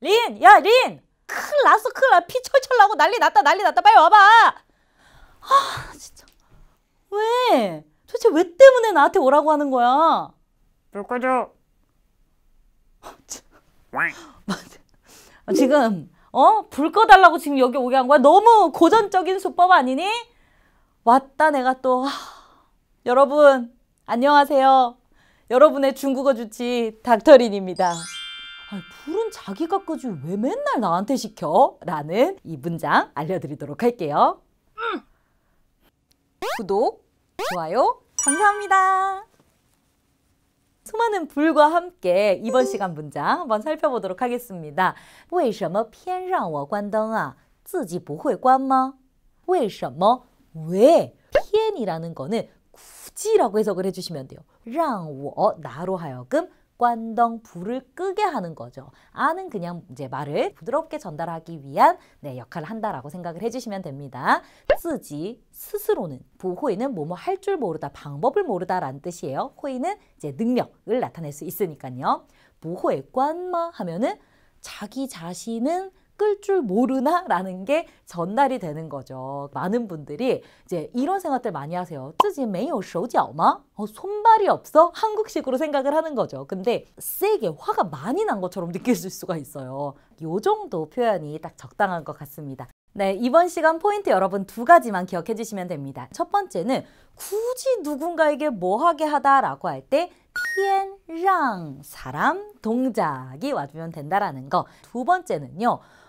린! 야 린! 큰일 났어 큰일 났어 피 철철 나고 난리 났다 난리 났다 빨리 와봐 아 진짜 왜 도대체 왜 때문에 나한테 오라고 하는 거야 불 꺼줘 지금 어? 불 꺼달라고 지금 여기 오게 한 거야? 너무 고전적인 수법 아니니? 왔다 내가 또 하... 아, 여러분 안녕하세요 여러분의 중국어 주치 닥터린입니다 아 불은 자기가 끄지 왜 맨날 나한테 시켜? 라는 이 문장 알려드리도록 할게요. 응. 음. 구독, 좋아요, 감사합니다. 수많은 불과 함께 이번 음. 시간 문장 한번 살펴보도록 하겠습니다. 为什么偏让我关灯啊?自己不会关吗?为什么? 왜? 偏이라는 거는 굳이라고 해석을 해주시면 돼요. 让我 나로 하여금 역관동 불을 끄게 하는 거죠. 아는 그냥 이제 말을 부드럽게 전달하기 위한 네, 역할을 한다라고 생각을 해주시면 됩니다. 쓰지 스스로는 부호의는 뭐뭐 할 줄 모르다 방법을 모르다라는 뜻이에요. 호의는 이제 능력을 나타낼 수 있으니까요. 부호의 관마 하면은 자기 자신은 끌줄 모르나? 라는 게 전달이 되는 거죠. 많은 분들이 이제 이런 생각들 많이 하세요. 뜨지 매요 쇼지마 어, 손발이 없어? 한국식으로 생각을 하는 거죠. 근데 세게 화가 많이 난 것처럼 느껴질 수가 있어요. 요 정도 표현이 딱 적당한 것 같습니다. 네, 이번 시간 포인트 여러분 두 가지만 기억해 주시면 됩니다. 첫 번째는 굳이 누군가에게 뭐하게 하다라고 할때 피엔랑 사람 동작이 와주면 된다라는 거. 두 번째는요.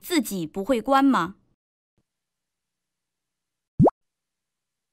自己不会关吗？